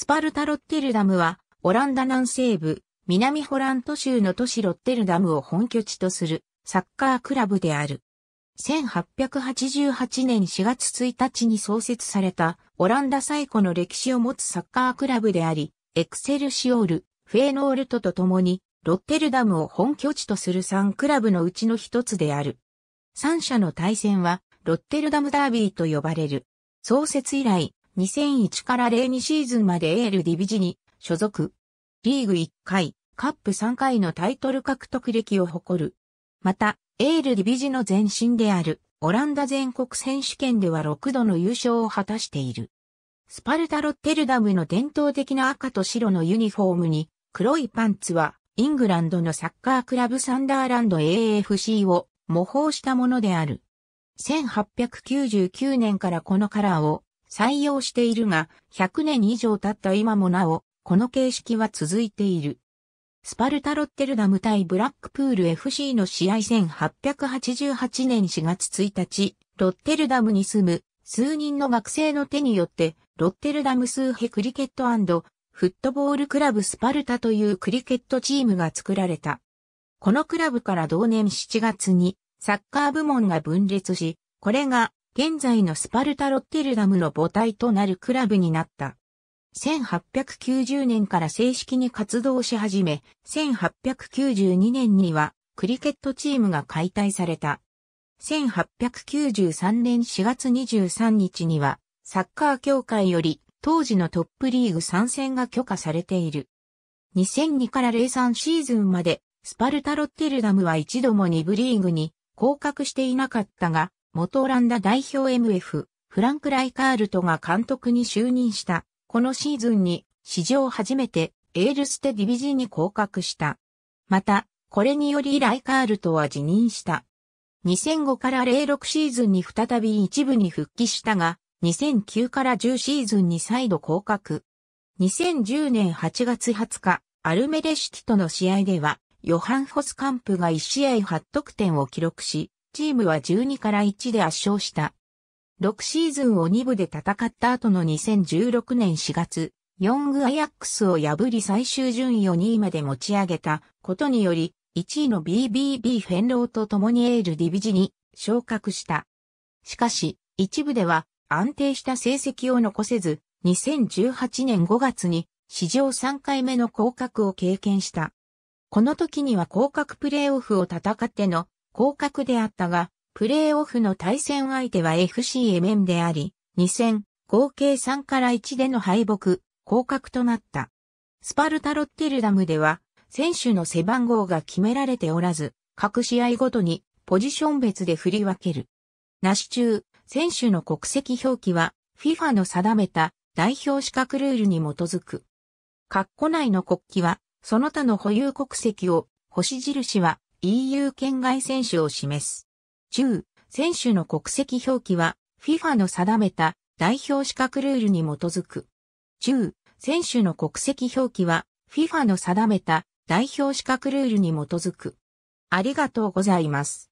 スパルタ・ロッテルダムは、オランダ南西部、南ホラント州の都市ロッテルダムを本拠地とするサッカークラブである。1888年4月1日に創設されたオランダ最古の歴史を持つサッカークラブであり、エクセルシオール、フェーノールトと共にロッテルダムを本拠地とする3クラブのうちの一つである。3社の対戦はロッテルダムダービーと呼ばれる。創設以来、2001から02シーズンまでエールディビジに所属。リーグ1回、カップ3回のタイトル獲得歴を誇る。また、エールディビジの前身である、オランダ全国選手権では6度の優勝を果たしている。スパルタ・ロッテルダムの伝統的な赤と白のユニフォームに、黒いパンツは、イングランドのサッカークラブサンダーランド AFC を模倣したものである。1899年からこのカラーを採用しているが、100年以上経った今もなお、この形式は続いている。スパルタ・ロッテルダム対ブラックプール FC の試合1888年4月1日、ロッテルダムに住む数人の学生の手によって、ロッテルダムスーヘクリケットフットボールクラブスパルタというクリケットチームが作られた。このクラブから同年7月にサッカー部門が分裂し、これが現在のスパルタ・ロッテルダムの母体となるクラブになった。1890年から正式に活動し始め、1892年にはクリケットチームが解体された。1893年4月23日にはサッカー協会より当時のトップリーグ参戦が許可されている。2002から03シーズンまでスパルタ・ロッテルダムは一度も2部リーグに降格していなかったが、元オランダ代表 MF、フランク・ライカールトが監督に就任した、このシーズンに、史上初めて、エールステディビジに降格した。また、これによりライカールトは辞任した。2005から06シーズンに再び一部に復帰したが、2009から10シーズンに再度降格。2010年8月20日、アルメレシティとの試合では、ヨハン・ホスカンプが1試合8得点を記録し、チームは12から1で圧勝した。6シーズンを2部で戦った後の2016年4月、ヨングアヤックスを破り最終順位を2位まで持ち上げたことにより、1位の BBB フェンローと共にエールディビジに昇格した。しかし、一部では安定した成績を残せず、2018年5月に史上3回目の降格を経験した。この時には降格プレーオフを戦っての降格であったが、プレーオフの対戦相手は FC m m であり、2戦、合計3から1での敗北、降格となった。スパルタ・ロッテルダムでは、選手の背番号が決められておらず、各試合ごとにポジション別で振り分ける。なし中、選手の国籍表記は FIFA の定めた代表資格ルールに基づく。括弧内の国旗は、その他の保有国籍を、星印は EU 圏外選手を示す。中、選手の国籍表記は FIFA の定めた代表資格ルールに基づく。中、選手の国籍表記は FIFA の定めた代表資格ルールに基づく。ありがとうございます。